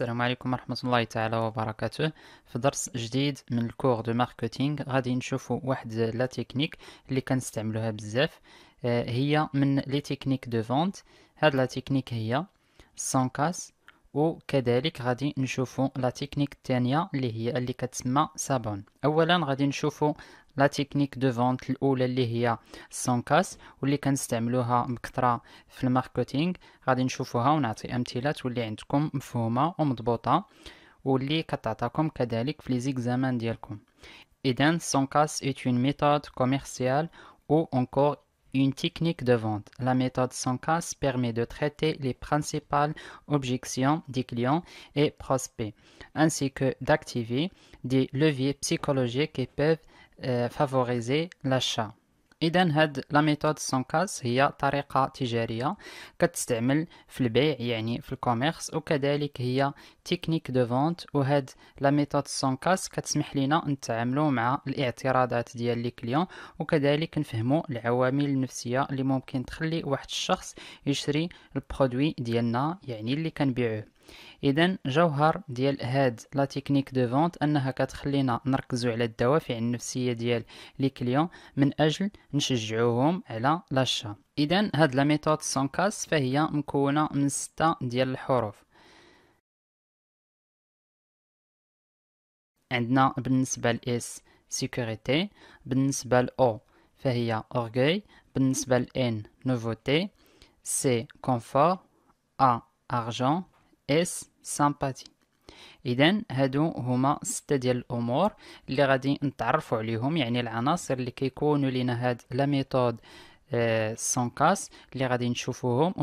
السلام عليكم ورحمة الله تعالى وبركاته في درس جديد من الكور دو ماركتينغ غادي نشوفوا واحد لا تكنيك اللي كنستعملوها بزاف آه، هي من لي تكنيك دو فونت هاد لا تكنيك هي سانكاس وكذلك غادي نشوفوا لا تكنيك الثانيه اللي هي اللي كتسمى سابون اولا غادي نشوفوا لا تكنيك دو فونت الاولى اللي هي السونكاس واللي كنستعملوها بكثره في الماركتينغ غادي نشوفوها ونعطي امثله تولي عندكم مفهومه ومضبوطه واللي كتعطاكم كذلك في لي زيكزامان ديالكم اذا سونكاس est une méthode commerciale ou encore une technique de vente. La méthode Sankas permet de traiter les principales objections des clients et prospects, ainsi que d'activer des leviers psychologiques qui peuvent فافوريزي لاشا اذا هاد لا ميثود سونكاس هي طريقه تجاريه كتستعمل في البيع يعني في الكوميرس وكذلك هي تكنيك دو فونت وهاد لا ميثود سونكاس كتسمح لينا نتعاملوا مع الاعتراضات ديال لي كليون وكذلك نفهموا العوامل النفسيه اللي ممكن تخلي واحد الشخص يشري البرودوي ديالنا يعني اللي كنبيعوه اذا جوهر ديال هاد لا تكنيك دو فونت انها كتخلينا نركزو على الدوافع النفسيه ديال لي كليون من اجل نشجعوهم على لاشا اذا هاد لا ميثود سونكاس فهي مكونه من ستة ديال الحروف عندنا بالنسبه لاس سيكوريتي بالنسبه لاو فهي أورغي بالنسبه لان نوفوتي سي كونفور ا ارجون S, Sympathie. Iden ce sont stediel choses que nous allons connaître, c'est-à-dire les éléments la méthode Sankas, que nous allons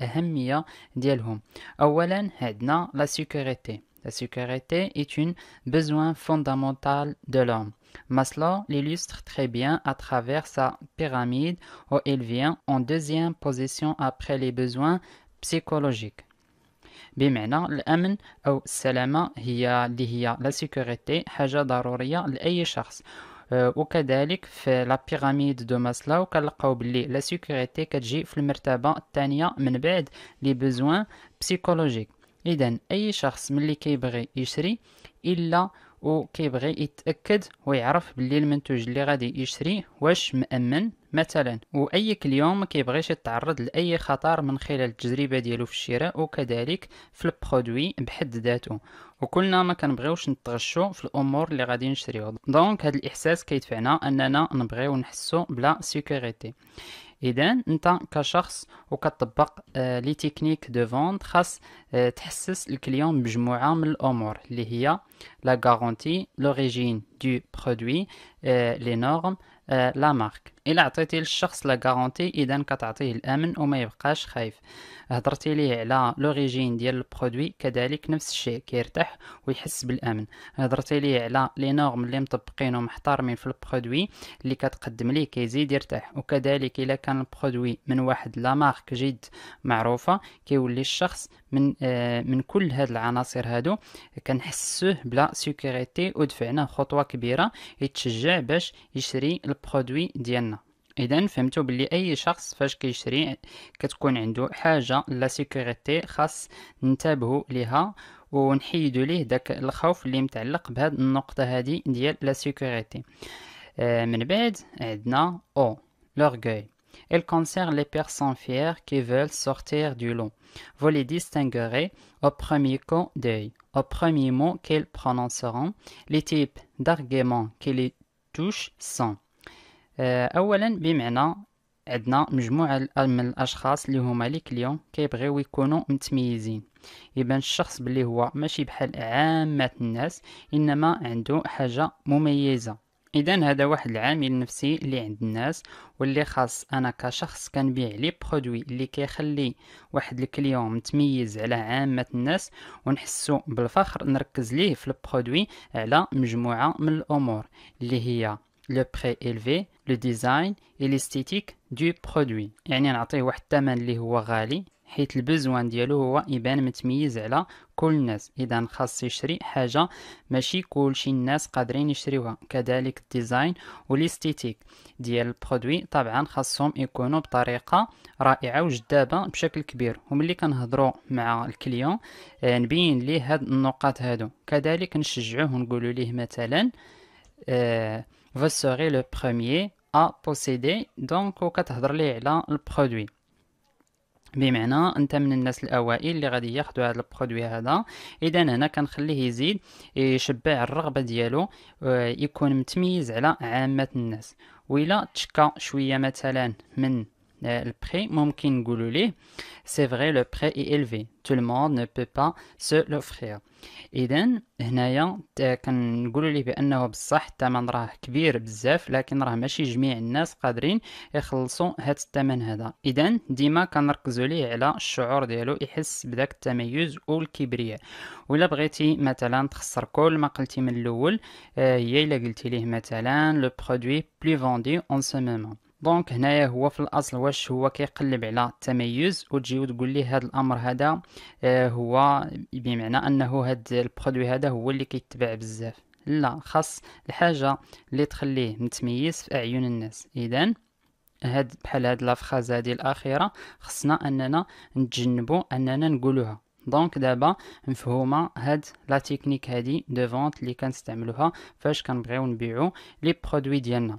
un et voir l'importance d'eux. D'abord, la sécurité. La sécurité est un besoin fondamental de l'homme. Mais l'illustre très bien à travers sa pyramide où il vient en deuxième position après les besoins psychologiques. بمعنى الأمن أو السلامة هي اللي هي لا سيكوريتي حاجة ضرورية لأي شخص آه، وكذلك في لا بيراميد دو ماسلو كنلقاو بلي لا سيكوريتي كتجي في المرتبه الثانيه من بعد لي بيزوان بسيكولوجيك اذا اي شخص ملي كيبغي يشري الا وكيبغي يتاكد ويعرف باللي المنتوج اللي غادي يشري واش مامن مثلا واي كليون ما كيبغيش يتعرض لاي خطر من خلال التجربه ديالو في الشراء وكذلك في البرودوي بحد ذاته وكلنا ما كنبغيوش نتغشوا في الامور اللي غادي نشريو دونك هذا الاحساس كيدفعنا اننا نبغيو نحسو بلا سيكوريتي اذا انت كشخص وكتطبق آه لي تكنيك دو فوند خاص آه، تحسس الكليون بمجموعه من الامور اللي هي لا غارونتي لوريجين دو برودوي آه، لي نورم آه، لا مارك الا عطيتي للشخص لا غارونتي اذا كتعطيه الامن وما يبقاش خايف هضرتي ليه على لوريجين ديال البرودوي كذلك نفس الشيء كيرتاح ويحس بالامن هضرتي ليه على لي نورم اللي مطبقينهم محترمين في البرودوي اللي كتقدم ليه كيزيد يرتاح وكذلك الا كان البرودوي من واحد لا مارك جد معروفه كيولي الشخص من آه من كل هاد العناصر هادو كنحسوه بلا سيكوريتي ودفعنا خطوه كبيره يتشجع باش يشري البرودوي ديالنا اذا فهمتوا باللي اي شخص فاش كيشري كتكون عنده حاجه لا سيكوريتي خاص ننتبهوا ليها ونحيدوا ليه داك الخوف اللي متعلق بهاد النقطه هذه ديال لا سيكوريتي من بعد عندنا او l'orgueil Elle concerne les personnes fières qui veulent sortir du lot. Vous les distinguerez au premier coup d'œil, au premier mot qu'ils prononceront. Les types d'arguments qui les touchent sont آه، اولا بمعنى عندنا مجموعة من الأشخاص اللي هما لي كليون كيبغيو يكونوا متميزين يبان الشخص باللي هو ماشي بحال عامة الناس إنما عنده حاجة مميزة إذا هذا واحد العامل النفسي اللي عند الناس واللي خاص أنا كشخص كنبيع لي برودوي اللي كيخلي واحد الكليون متميز على عامة الناس ونحسو بالفخر نركز ليه في البرودوي على مجموعة من الأمور اللي هي لو prix élevé, لو ديزاين et l'esthétique du produit. يعني نعطيه واحد الثمن اللي هو غالي حيت البزوان ديالو هو يبان متميز على كل الناس اذا خاص يشري حاجه ماشي كلشي الناس قادرين يشريوها كذلك الديزاين والاستيتيك ديال البرودوي طبعا خاصهم يكونوا بطريقه رائعه وجذابه بشكل كبير وملي كنهضروا مع الكليون آه، نبين ليه هاد النقاط هادو كذلك نشجعوه ونقولوا ليه مثلا آه vous serez le premier à posséder donc au cadre les là le produit mais maintenant en thème de nasl awa il les radiyah de le produit là et d'un an euh, à quand il les hésite et je peux rire de dialo et qu'on me mise là à mettre nas ou il a tchka chouïa matalan min euh, le prix, ممكن c'est vrai, le prix est élevé. Tout le monde ne peut pas se l'offrir. اذا هنايا كنقولوا ليه بانه بصح الثمن راه كبير بزاف لكن راه ماشي جميع الناس قادرين يخلصوا هاد الثمن هذا اذا ديما كنركزوا ليه على الشعور ديالو يحس بداك التميز والكبرياء ولا بغيتي مثلا تخسر كل ما قلتي من الاول آه، هي الا قلتي ليه مثلا لو برودوي بلو فوندي اون سو مومون دونك هنايا هو في الاصل واش هو كيقلب على التميز وتجي وتقول لي هذا الامر هذا آه، هو بمعنى انه هذا البرودوي هذا هو اللي كيتباع بزاف لا خاص الحاجه اللي تخليه متميز في اعين الناس اذا هاد بحال هاد لافخاز هادي الاخيره خصنا اننا نتجنبو اننا نقولوها دونك دابا مفهومه هاد لا تكنيك هادي دو فونت اللي كنستعملوها فاش كنبغيو نبيعو لي برودوي ديالنا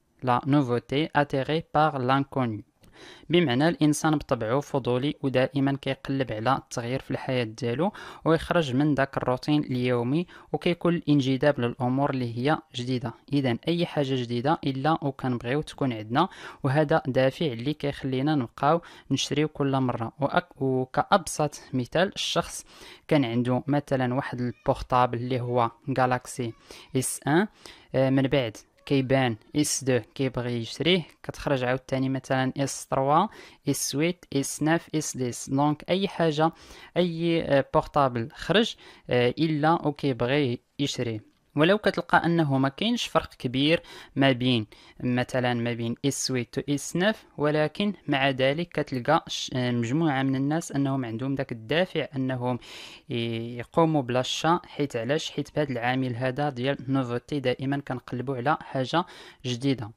لا نوفوتي اتيري بار لانكوني بمعنى الانسان بطبعه فضولي ودائما كيقلب على التغيير في الحياه ديالو ويخرج من داك الروتين اليومي وكيكون الانجذاب للامور اللي هي جديده اذا اي حاجه جديده الا وكنبغيو تكون عندنا وهذا دافع اللي كيخلينا نبقاو نشريو كل مره وأك... وكابسط مثال الشخص كان عنده مثلا واحد البورطابل اللي هو جالاكسي اس 1 من بعد كيبان اس دو كيبغي يشريه كتخرج عاوتاني مثلا اس 3 اس 8 اس 9 اس 10 دونك اي حاجه اي بورتابل آه، خرج آه، الا وكيبغي يشريه ولو كتلقى انه ما كاينش فرق كبير ما بين مثلا ما بين اس 8 تو اس 9 ولكن مع ذلك كتلقى مجموعه من الناس انهم عندهم داك الدافع انهم يقوموا بلا شا حيت علاش حيت بهذا العامل هذا ديال نوفوتي دائما كنقلبوا على حاجه جديده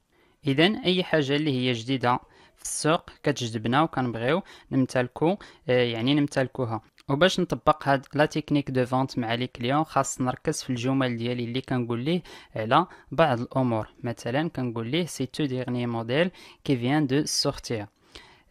اذا اي حاجه اللي هي جديده في السوق كتجذبنا وكنبغيو نمتلكو آه، يعني نمتلكوها وباش نطبق هاد لا تكنيك دو فونت مع لي كليون خاص نركز في الجمل ديالي اللي كنقول ليه على بعض الامور مثلا كنقول ليه سي تو ديغني موديل كي فيان دو سورتير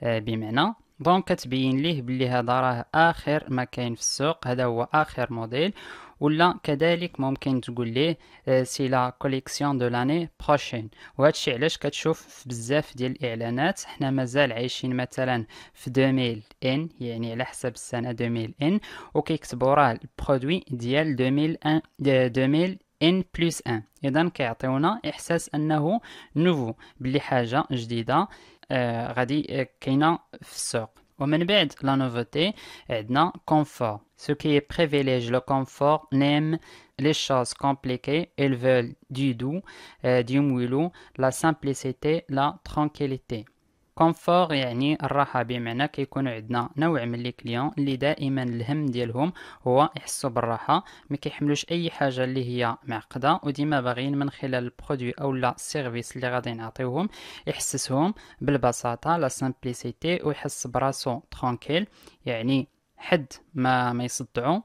بمعنى دونك كتبين ليه بلي هذا راه اخر ما كاين في السوق هذا هو اخر موديل ولا كذلك ممكن تقول ليه سي لا كوليكسيون دو لاني بروشين الشيء علاش كتشوف بزاف ديال الاعلانات حنا مازال عايشين مثلا في 2000 ان يعني على حسب السنه 2000 ان وكيكتبوا راه البرودوي ديال 2001 2000 ان بلس ان اذا كيعطيونا احساس انه نوفو بلي حاجه جديده آه غادي كاينه في السوق la nouveauté est le confort ceux qui privilégient le confort n'aiment les choses compliquées ils veulent du doux euh, du moulou la simplicité la tranquillité كونفور يعني الراحه بمعنى كيكون عندنا نوع من لي كليون اللي دائما الهم ديالهم هو يحسوا بالراحه ما كيحملوش اي حاجه اللي هي معقده وديما باغيين من خلال البرودوي اولا السيرفيس اللي غادي نعطيوهم يحسسهم بالبساطه لا سامبليسيتي ويحس براسو ترونكيل يعني حد ما ما يصدعو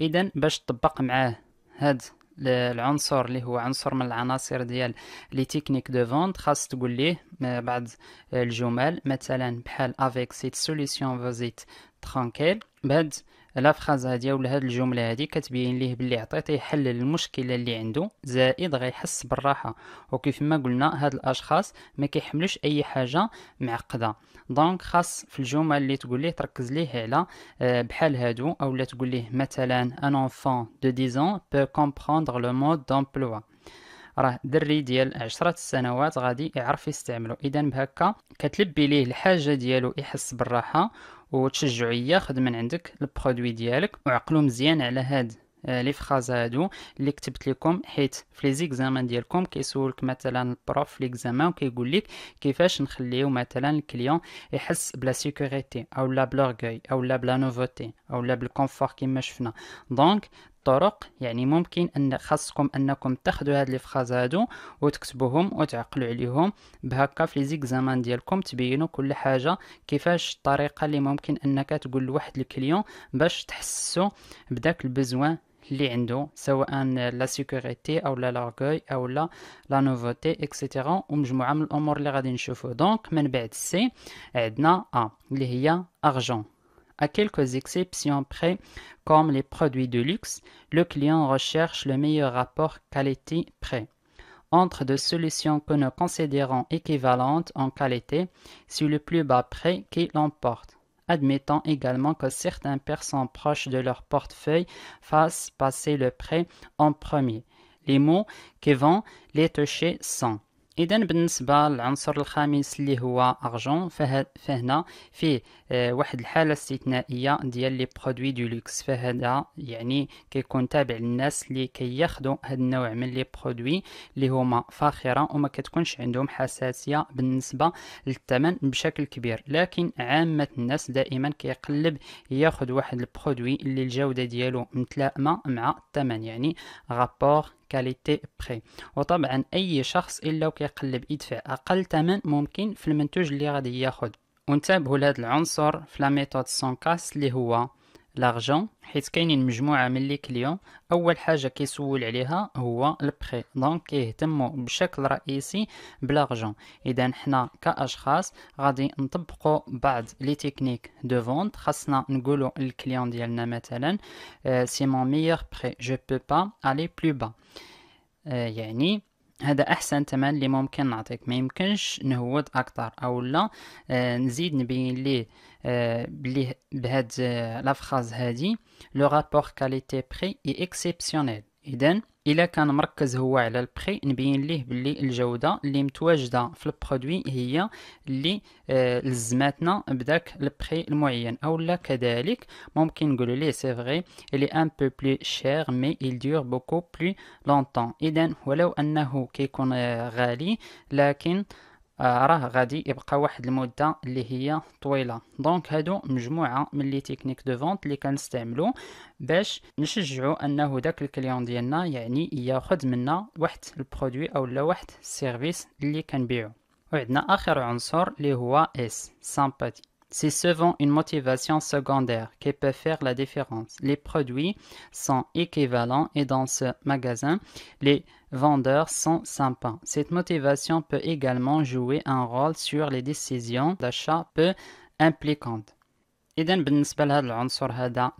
اذا باش تطبق معاه هاد les techniques de vente, la trace de les jumeaux, Par exemple, avec cette solution, vous êtes tranquille. لا فراز هادي ولا هاد الجمله هادي كتبين ليه بلي عطيتي حل للمشكله اللي عنده زائد غيحس بالراحه وكيف ما قلنا هاد الاشخاص ما كيحملوش اي حاجه معقده دونك خاص في الجمله اللي تقول ليه تركز ليه على آه، بحال هادو اولا تقول ليه مثلا ان enfant دو 10 بو peut لو مود mode d'emploi راه دري ديال عشرة سنوات غادي يعرف يستعملو اذا بهكا كتلبي ليه الحاجه ديالو يحس بالراحه وتشجعيه خد من عندك البرودوي ديالك وعقلو مزيان على هاد آه، لي فراز هادو اللي كتبت لكم حيت في لي زيكزامان ديالكم كيسولك مثلا البروف في ليكزامان وكيقول لك كيفاش نخليو مثلا الكليون يحس بلا سيكوريتي او لا بلورغوي او لا بلا نوفوتي او لا بالكونفور كيما شفنا دونك الطرق يعني ممكن ان خاصكم انكم تاخذوا هاد لي فراز هادو وتكتبوهم وتعقلوا عليهم بهكا في لي زيكزامان ديالكم تبينوا كل حاجه كيفاش الطريقه اللي ممكن انك تقول لواحد الكليون باش تحسوا بداك البزوان اللي عنده سواء لا سيكوريتي او لا لارغوي او لا لا نوفوتي اكسيتيرا ومجموعه من الامور اللي غادي نشوفو دونك من بعد سي عندنا ا اللي هي ارجون À quelques exceptions près, comme les produits de luxe, le client recherche le meilleur rapport qualité prêt Entre deux solutions que nous considérons équivalentes en qualité, c'est le plus bas prix qui l'emporte. Admettons également que certaines personnes proches de leur portefeuille fassent passer le prêt en premier. Les mots qui vont les toucher sont اذا بالنسبه للعنصر الخامس اللي هو ارجون فهنا فيه آه، واحد الحاله استثنائيه ديال لي برودوي دو لوكس فهذا يعني كيكون تابع للناس اللي كياخذوا هذا النوع من لي برودوي اللي هما فاخره وما كتكونش عندهم حساسيه بالنسبه للثمن بشكل كبير لكن عامه الناس دائما كيقلب ياخذ واحد البرودوي اللي الجوده ديالو متلائمه مع الثمن يعني غابور كاليتي بخي وطبعا اي شخص الا وكيقلب يدفع اقل ثمن ممكن في المنتوج اللي غادي ياخذ وانتبهوا لهذا العنصر في لا ميثود سونكاس اللي هو لارجون حيت كاينين مجموعه من لي كليون اول حاجه كيسول عليها هو البخي دونك كيهتموا بشكل رئيسي بلارجون اذا حنا كاشخاص غادي نطبقوا بعض لي تكنيك دو فونت خاصنا نقولوا للكليون ديالنا مثلا سي مون ميور بخي جو بو با الي بلو با يعني هذا احسن ثمن اللي ممكن نعطيك ما يمكنش نهود اكثر او لا آه نزيد نبين ليه آه، بلي بهاد آه، لافخاز لا فراز هادي لو رابور كاليتي بري اي اكسيبسيونيل اذا الا كان مركز هو على البخي نبين ليه باللي الجوده اللي متواجده في البرودوي هي اللي آه، لزماتنا بداك البخي المعين اولا كذلك ممكن نقول ليه سي فري لي ان بو بلي شير مي يل دور بوكو بلو لونتون اذا ولو انه كيكون آه، غالي لكن آه، راه غادي يبقى واحد المده اللي هي طويله دونك هادو مجموعه من لي تكنيك دو فونت اللي كنستعملو باش نشجعو انه داك الكليون ديالنا يعني ياخذ منا واحد البرودوي او لا واحد السيرفيس اللي كنبيعو وعندنا اخر عنصر اللي هو اس سامباتي C'est souvent une motivation secondaire qui peut faire la différence. Les produits sont équivalents et dans ce magasin, les vendeurs sont sympas. Cette motivation peut également jouer un rôle sur les décisions d'achat peu impliquantes. بالنسبة لهذا العنصر هذا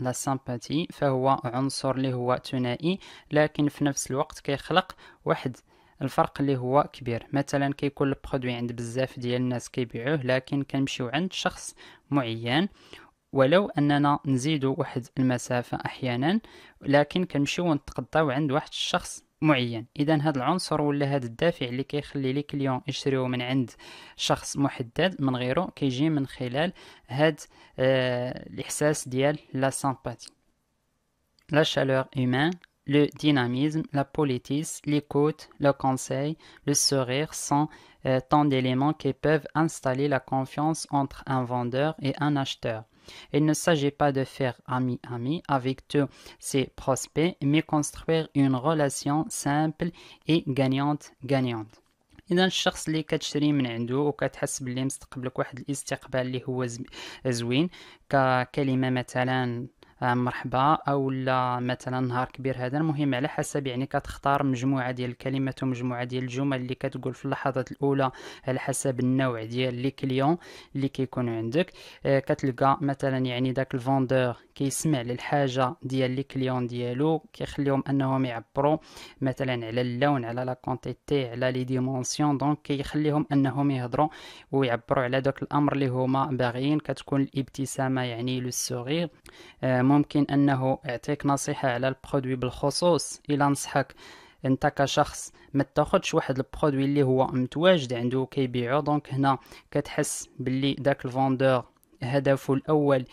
الفرق اللي هو كبير مثلا كيكون البرودوي عند بزاف ديال الناس كيبيعوه لكن كنمشيو عند شخص معين ولو اننا نزيدو واحد المسافه احيانا لكن كنمشيو نتقضاو عند واحد الشخص معين اذا هذا العنصر ولا هذا الدافع اللي كيخلي لي كليون يشريو من عند شخص محدد من غيره كيجي من خلال هاد آه الاحساس ديال لا سامباتي لا شالور هومان le dynamisme, la politesse, l'écoute, le conseil, le sourire sont euh, tant d'éléments qui peuvent installer la confiance entre un vendeur et un acheteur. Il ne s'agit pas de faire ami-ami avec tous ses prospects, mais construire une relation simple et gagnante-gagnante. آه، مرحبا او لا مثلا نهار كبير هذا المهم على حسب يعني كتختار مجموعه ديال الكلمات ومجموعه ديال الجمل اللي كتقول في اللحظات الاولى على حسب النوع ديال لي كليون اللي كيكون عندك آه، كتلقى مثلا يعني داك الفوندور كيسمع للحاجه ديال لي كليون ديالو كيخليهم انهم يعبروا مثلا على اللون على لا كونتيتي على لي ديمونسيون دونك كيخليهم انهم يهضروا ويعبروا على داك الامر اللي هما باغيين كتكون الابتسامه يعني لو سوغير آه، ممكن أنه يعطيك نصيحة على البرودوي بالخصوص الى نصحك انت كشخص ما تاخذش واحد البرودوي اللي هو متواجد عنده كيبيعو دونك هنا كتحس باللي داك الفوندور هدفه الاول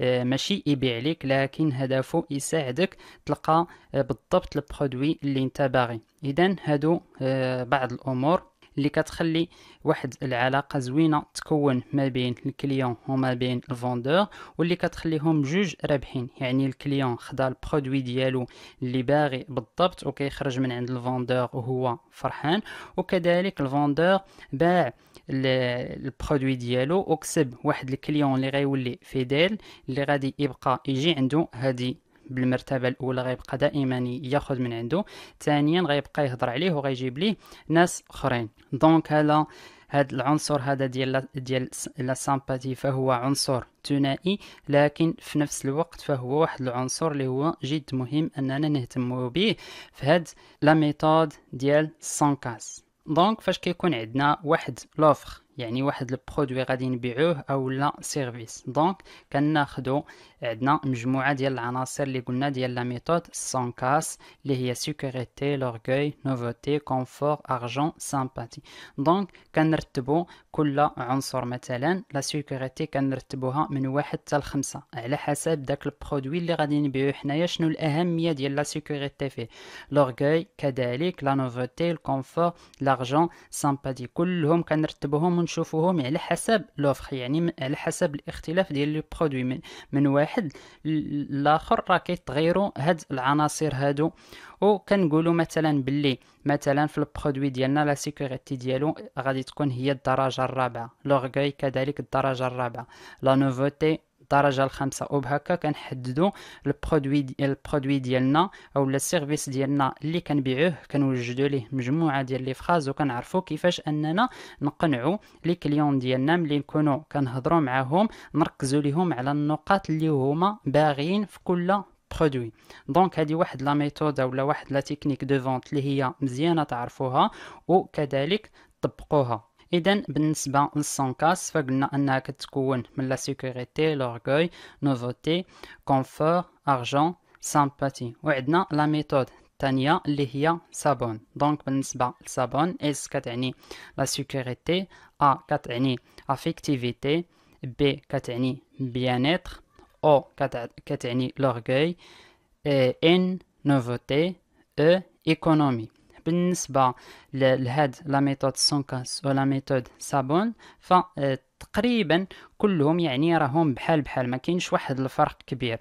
آه، ماشي يبيع لك لكن هدفه يساعدك تلقى آه، بالضبط البرودوي اللي انت باغي اذا هادو آه، بعض الامور اللي كتخلي واحد العلاقه زوينه تكون ما بين الكليون وما بين الفوندور واللي كتخليهم جوج رابحين يعني الكليون خدا البرودوي ديالو اللي باغي بالضبط وكيخرج من عند الفوندور وهو فرحان وكذلك الفوندور باع البرودوي ديالو وكسب واحد الكليون اللي غيولي فيديل اللي غادي يبقى يجي عنده هذه بالمرتبه الاولى غيبقى دائما ياخذ من عنده ثانيا غيبقى يهضر عليه وغيجيب ليه ناس اخرين دونك هذا هذا العنصر هذا ديال ديال لا سامباتي فهو عنصر ثنائي لكن في نفس الوقت فهو واحد العنصر اللي هو جد مهم اننا نهتم به في هاد لا ميثود ديال سانكاس دونك فاش كيكون عندنا واحد لوفر يعني واحد البرودوي غادي نبيعوه او لا سيرفيس دونك كناخدو عندنا مجموعه ديال العناصر اللي قلنا ديال لا ميثود سون كاس اللي هي سيكوريتي لورغوي نوفوتي كونفور ارجون سامباتي دونك كنرتبو كل عنصر مثلا لا سيكوريتي كنرتبوها من واحد حتى لخمسة على حسب داك البرودوي اللي غادي نبيعو حنايا شنو الاهميه ديال لا سيكوريتي فيه لورغوي كذلك لا نوفوتي الكونفور لارجون سامباتي كلهم كنرتبوهم نشوفوهم على حسب لوفر يعني على حسب الاختلاف ديال لي برودوي من, من واحد لاخر راه كيتغيروا هاد العناصر هادو وكنقولوا مثلا باللي مثلا في البرودوي ديالنا لا سيكوريتي ديالو غادي تكون هي الدرجه الرابعه لورغاي كذلك الدرجه الرابعه لا نوفوتي الدرجه الخامسه او بهكا كنحددوا البرودوي دي البرودوي ديالنا او السيرفيس ديالنا اللي كنبيعوه كنوجدوا ليه مجموعه ديال لي فراز وكنعرفوا كيفاش اننا نقنعوا لي كليون ديالنا ملي نكونوا كنهضروا معاهم نركزوا ليهم على النقاط اللي هما باغيين في كل برودوي دونك هذه واحد لا ميثود ولا واحد لا تكنيك دو فونت اللي هي مزيانه تعرفوها وكذلك طبقوها Et bien, nous avons un cas, la sécurité, l'orgueil, la nouveauté, le confort, l'argent, la sympathie. Et nous la méthode Tania, sabon. Donc, nous sabon, S la sécurité, A signifie l'affectivité, B signifie bien-être, O l'orgueil, N nouveauté, E économie. l'économie. بالنسبه لهاد لا ميثود سونكاس ولا ميثود سابون ف آه، تقريبا كلهم يعني راهم بحال بحال ما كاينش واحد الفرق كبير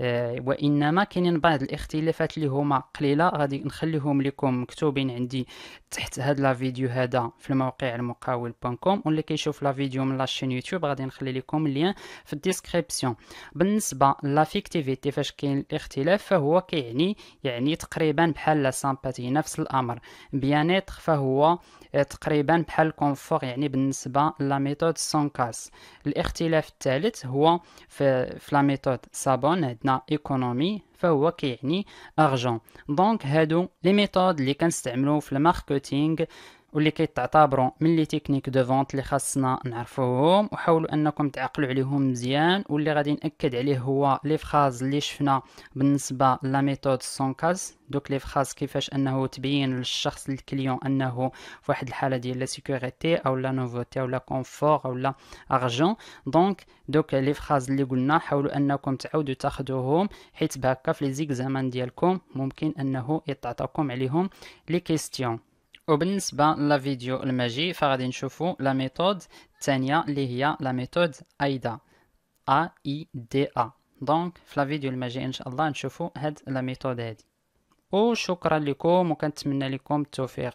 آه، وانما كاينين بعض الاختلافات اللي هما قليله غادي نخليهم لكم مكتوبين عندي تحت هاد لا فيديو هذا في الموقع المقاول كوم واللي كيشوف لا فيديو من لاشين يوتيوب غادي نخلي لكم اللين في الديسكريبسيون بالنسبه لافيكتيفيتي فاش كاين الاختلاف فهو كيعني يعني تقريبا بحال لا سامباتي نفس الامر بيانيتر فهو آه، تقريبا بحال كونفور يعني بالنسبه لا ميثود سونكاس الاختلاف الثالث هو في, لا ميثود سابون عندنا ايكونومي فهو كيعني كي ارجون دونك هادو لي ميثود اللي كنستعملو في الماركتينغ واللي كيتعتبروا من لي تكنيك دو فونت اللي خاصنا نعرفوهم وحاولوا انكم تعقلوا عليهم مزيان واللي غادي ناكد عليه هو لي فراز اللي شفنا بالنسبه لا ميثود سونكاز دوك لي فراز كيفاش انه تبين للشخص الكليون انه في واحد الحاله ديال لا سيكوريتي او لا نوفوتي او لا كونفور او لا ارجون دونك دوك لي فراز اللي قلنا حاولوا انكم تعاودوا تاخذوهم حيت بهكا في لي زيكزامان ديالكم ممكن انه يتعطاكم عليهم لي كيستيون la ben le magie faradin enchauffe la méthode Tania Léria la méthode AIDA A I D A donc l'avideul magie ench Allah enchauffe head la méthode head. Oh choukra l'icom oukante minn l'icom t'offrir